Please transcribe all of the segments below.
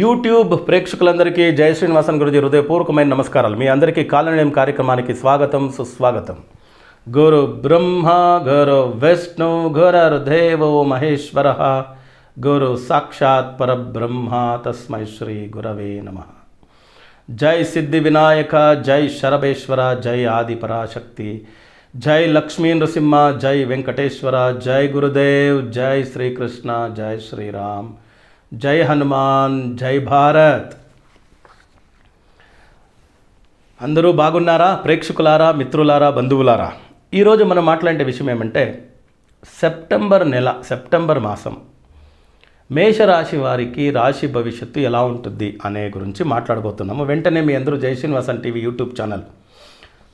YouTube ప్రేక్షకులందరికీ జయ శ్రీనివాసన్ గురుజీ హృదయపూర్వకమైన నమస్కారాలు మీ అందరికీ కాలనియం కార్యక్రమానికి స్వాగతం సుస్వాగతం గురు బ్రహ్మ గురు విష్ణు దేవో మహేశ్వర గురు సాక్షాత్ పరబ్రహ్మ తస్మై శ్రీ గురవే నమ జై సిద్ధి వినాయక జై శరభేశ్వర జై ఆది పరాశక్తి జై లక్ష్మీ నృసింహ జై వెంకటేశ్వర జై గురుదేవ్ జై శ్రీకృష్ణ జై శ్రీరామ్ జై హనుమాన్ జై భారత్ అందరూ బాగున్నారా ప్రేక్షకులారా మిత్రులారా బంధువులారా ఈరోజు మనం మాట్లాడే విషయం ఏమంటే సెప్టెంబర్ నెల సెప్టెంబర్ మాసం మేషరాశి వారికి రాశి భవిష్యత్తు ఎలా ఉంటుంది అనే గురించి మాట్లాడబోతున్నాము వెంటనే మీ అందరూ Jai Srinivasan TV YouTube channel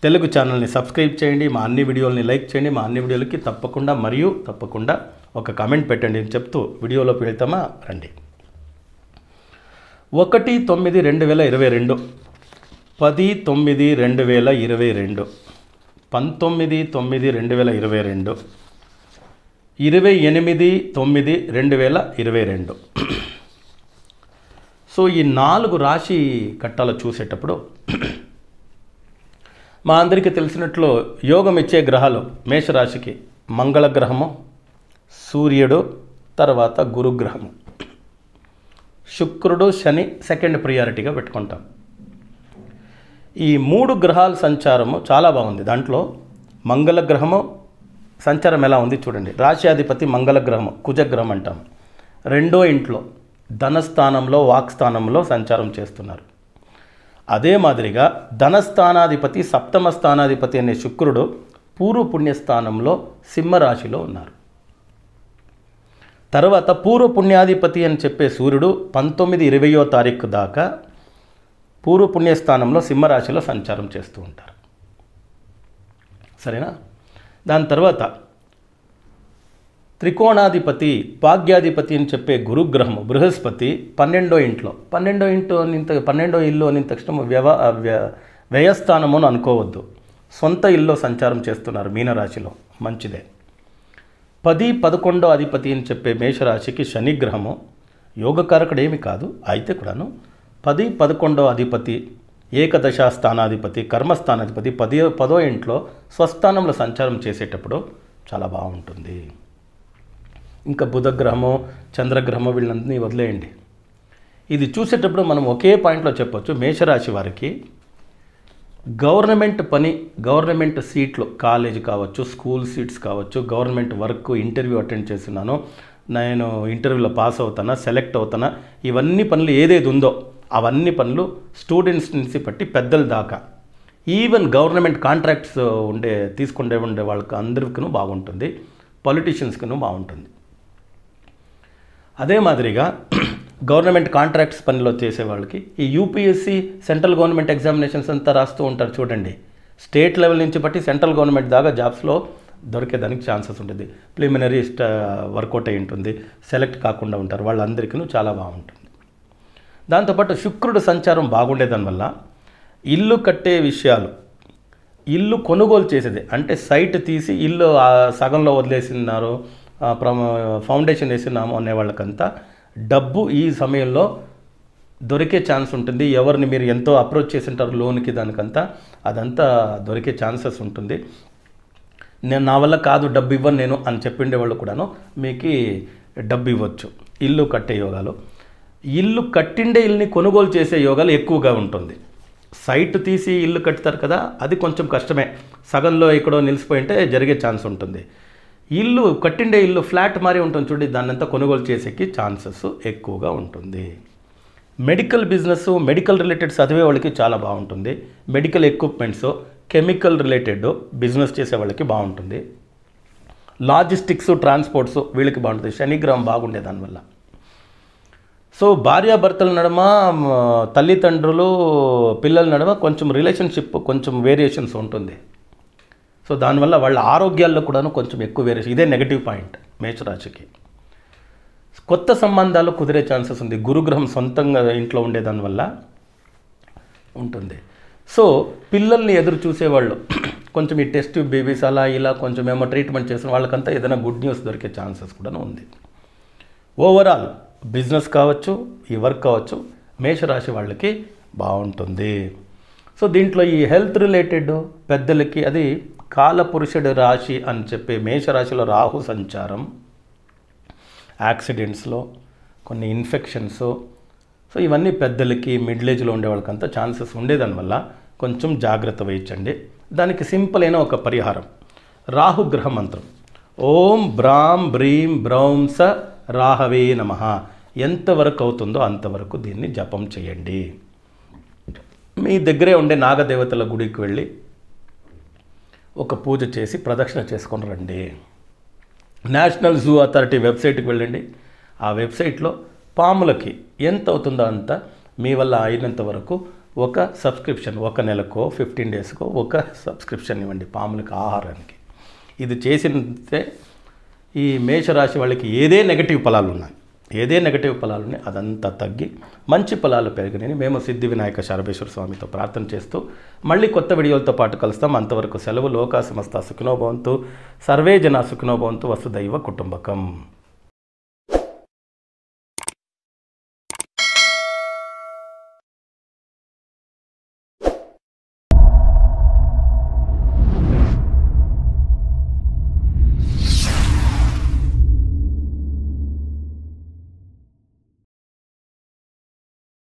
Telugu ఛానల్ని సబ్స్క్రైబ్ చేయండి మా అన్ని వీడియోలని లైక్ చేయండి మా అన్ని వీడియోలకి తప్పకుండా మరియు తప్పకుండా ఒక కామెంట్ పెట్టండి అని చెప్తూ వీడియోలోకి వెళ్తామా రండి ఒకటి తొమ్మిది రెండు వేల ఇరవై రెండు పది తొమ్మిది రెండు వేల ఇరవై రెండు పంతొమ్మిది తొమ్మిది రెండు వేల ఇరవై రెండు ఇరవై ఎనిమిది తొమ్మిది రెండు వేల ఇరవై రెండు సో ఈ నాలుగు రాశి కట్టాలు చూసేటప్పుడు మా అందరికీ తెలిసినట్లు యోగం ఇచ్చే గ్రహాలు మేషరాశికి మంగళగ్రహము సూర్యుడు తర్వాత గురుగ్రహము శుక్రుడు శని సెకండ్ ప్రియారిటీగా పెట్టుకుంటాం ఈ మూడు గ్రహాల సంచారము చాలా బాగుంది దాంట్లో మంగళ గ్రహము సంచారం ఎలా ఉంది చూడండి రాశ్యాధిపతి మంగళ గ్రహము కుజగ్రహం అంటాం రెండో ఇంట్లో ధనస్థానంలో వాక్స్థానంలో సంచారం చేస్తున్నారు అదే మాదిరిగా ధనస్థానాధిపతి సప్తమ స్థానాధిపతి అనే శుక్రుడు పూర్వపుణ్యస్థానంలో సింహరాశిలో ఉన్నారు తర్వాత పూర్వ పుణ్యాధిపతి అని చెప్పే సూర్యుడు పంతొమ్మిది ఇరవయో తారీఖు దాకా పూర్వ పుణ్యస్థానంలో సింహరాశిలో సంచారం చేస్తూ ఉంటారు సరేనా దాని తర్వాత త్రికోణాధిపతి భాగ్యాధిపతి అని చెప్పే గురుగ్రహము బృహస్పతి పన్నెండో ఇంట్లో పన్నెండో ఇంట్లో నింత పన్నెండో ఇల్లు అని తక్షణం వ్యవ వ్యయస్థానము అని అనుకోవద్దు సొంత ఇల్లు సంచారం చేస్తున్నారు మీనరాశిలో మంచిదే పది పదకొండో అధిపతి అని చెప్పే మేషరాశికి శనిగ్రహము యోగకారకుడేమి కాదు అయితే కూడాను పది పదకొండో అధిపతి ఏకదశ స్థానాధిపతి కర్మస్థానాధిపతి పది పదో ఇంట్లో స్వస్థానంలో సంచారం చేసేటప్పుడు చాలా బాగుంటుంది ఇంకా బుధగ్రహము చంద్రగ్రహము వీళ్ళందరినీ వదిలేయండి ఇది చూసేటప్పుడు మనం ఒకే పాయింట్లో చెప్పొచ్చు మేషరాశి వారికి గవర్నమెంట్ పని గవర్నమెంట్ సీట్లు కాలేజ్ కావచ్చు స్కూల్ సీట్స్ కావచ్చు గవర్నమెంట్ వర్క్ ఇంటర్వ్యూ అటెండ్ చేస్తున్నాను నేను ఇంటర్వ్యూలో పాస్ అవుతానా సెలెక్ట్ అవుతానా ఇవన్నీ పనులు ఏదేది ఉందో అవన్నీ పనులు స్టూడెంట్స్ నుంచి పట్టి పెద్దల దాకా ఈవెన్ గవర్నమెంట్ కాంట్రాక్ట్స్ ఉండే తీసుకుండే ఉండే వాళ్ళకి అందరికీనూ బాగుంటుంది పొలిటీషియన్స్కి బాగుంటుంది అదే మాదిరిగా గవర్నమెంట్ కాంట్రాక్ట్స్ పనిలో చేసే వాళ్ళకి ఈ యూపీఎస్సీ సెంట్రల్ గవర్నమెంట్ ఎగ్జామినేషన్స్ అంతా రాస్తూ ఉంటారు చూడండి స్టేట్ లెవెల్ నుంచి బట్టి సెంట్రల్ గవర్నమెంట్ దాకా జాబ్స్లో దొరికేదానికి ఛాన్సెస్ ఉంటుంది ప్రిలిమినరీ వర్కౌట్ అయి ఉంటుంది సెలెక్ట్ కాకుండా ఉంటారు వాళ్ళందరికీ చాలా బాగుంటుంది దాంతోపాటు శుక్రుడు సంచారం బాగుండే దానివల్ల ఇల్లు కట్టే విషయాలు ఇల్లు కొనుగోలు చేసేది అంటే సైట్ తీసి ఇల్లు సగంలో వదిలేసినారు ఫౌండేషన్ వేసినాము అనే వాళ్ళకంతా డబ్బు ఈ సమయంలో దొరికే ఛాన్స్ ఉంటుంది ఎవరిని మీరు ఎంతో అప్రోచ్ చేసింటారు లోన్కి దానికంతా అదంతా దొరికే ఛాన్సెస్ ఉంటుంది నేను నా వల్ల కాదు డబ్బు ఇవ్వను నేను అని చెప్పిండే వాళ్ళు కూడాను మీకు డబ్బు ఇవ్వచ్చు ఇల్లు కట్టే యోగాలు ఇల్లు కట్టిండే ఇల్లుని కొనుగోలు చేసే యోగాలు ఎక్కువగా ఉంటుంది సైట్ తీసి ఇల్లు కట్టుతారు కదా అది కొంచెం కష్టమే సగంలో ఎక్కడో నిలిసిపోయింటే జరిగే ఛాన్స్ ఉంటుంది ఇల్లు కట్టిండే ఇల్లు ఫ్లాట్ మారి ఉంటుంది చూడండి దాన్నంతా కొనుగోలు చేసేకి ఛాన్సెస్ ఎక్కువగా ఉంటుంది మెడికల్ బిజినెస్ మెడికల్ రిలేటెడ్ చదివే వాళ్ళకి చాలా బాగుంటుంది medical equipments chemical related business చేసే వాళ్ళకి బాగుంటుంది లాజిస్టిక్స్ ట్రాన్స్పోర్ట్స్ వీళ్ళకి బాగుంటుంది శనిగ్రహం బాగుండే దానివల్ల సో భార్యాభర్తల నడుమ తల్లిదండ్రులు పిల్లల నడుమ కొంచెం రిలేషన్షిప్ కొంచెం వేరియేషన్స్ ఉంటుంది సో దానివల్ల వాళ్ళ ఆరోగ్యాల్లో కూడా కొంచెం ఎక్కువ వేరే ఇదే నెగిటివ్ పాయింట్ మేషరాశికి కొత్త సంబంధాలు కుదిరే ఛాన్సెస్ ఉంది గురుగ్రహం సొంతంగా ఇంట్లో ఉండేదానివల్ల ఉంటుంది సో పిల్లల్ని ఎదురు చూసేవాళ్ళు కొంచెం ఈ టెస్ట్ బేబీస్ అలా ఇలా కొంచెం ఏమో ట్రీట్మెంట్ చేసిన వాళ్ళకంతా ఏదైనా గుడ్ న్యూస్ దొరికే ఛాన్సెస్ కూడా ఉంది ఓవరాల్ బిజినెస్ కావచ్చు ఈ వర్క్ కావచ్చు మేషరాశి వాళ్ళకి బాగుంటుంది సో దీంట్లో ఈ హెల్త్ రిలేటెడ్ పెద్దలకి అది కాలపురుషుడి రాశి అని చెప్పి మేషరాశిలో రాహు సంచారం యాక్సిడెంట్స్లో కొన్ని ఇన్ఫెక్షన్స్ సో ఇవన్నీ పెద్దలకి మిడిల్ ఏజ్లో ఉండేవాళ్ళకంతా ఛాన్సెస్ ఉండేదానివల్ల కొంచెం జాగ్రత్త వహించండి దానికి సింపుల్ అయిన ఒక పరిహారం రాహుగ్రహ మంత్రం ఓం బ్రాం బ్రీం బ్రౌం స రాహవే నమ ఎంతవరకు అవుతుందో అంతవరకు దీన్ని జపం చేయండి మీ దగ్గరే ఉండే నాగదేవతల గుడికి వెళ్ళి ఒక పూజ చేసి ప్రదక్షిణ చేసుకొని రండి నేషనల్ జూ అథారిటీ వెబ్సైట్కి వెళ్ళండి ఆ వెబ్సైట్లో పాములకి ఎంత అవుతుందో అంత మీ వల్ల అయినంత వరకు ఒక సబ్స్క్రిప్షన్ ఒక నెలకో ఫిఫ్టీన్ డేస్కో ఒక సబ్స్క్రిప్షన్ ఇవ్వండి పాములకి ఆహారానికి ఇది చేసినంతే ఈ మేషరాశి వాళ్ళకి ఏదే నెగటివ్ ఫలాలు ఉన్నాయి ఏదే నెగటివ్ ఫలాలు ఉన్నాయి అదంతా తగ్గి మంచి ఫలాలు పెరిగినాయని మేము సిద్ధి వినాయక శరభేశ్వర స్వామితో ప్రార్థన చేస్తూ మళ్ళీ కొత్త వీడియోలతో పాటు కలుస్తాం అంతవరకు సెలవు లోకా సమస్త సుఖినోభవంతు సర్వే జన సుఖినోభవంతు వసుదైవ కుటుంబకం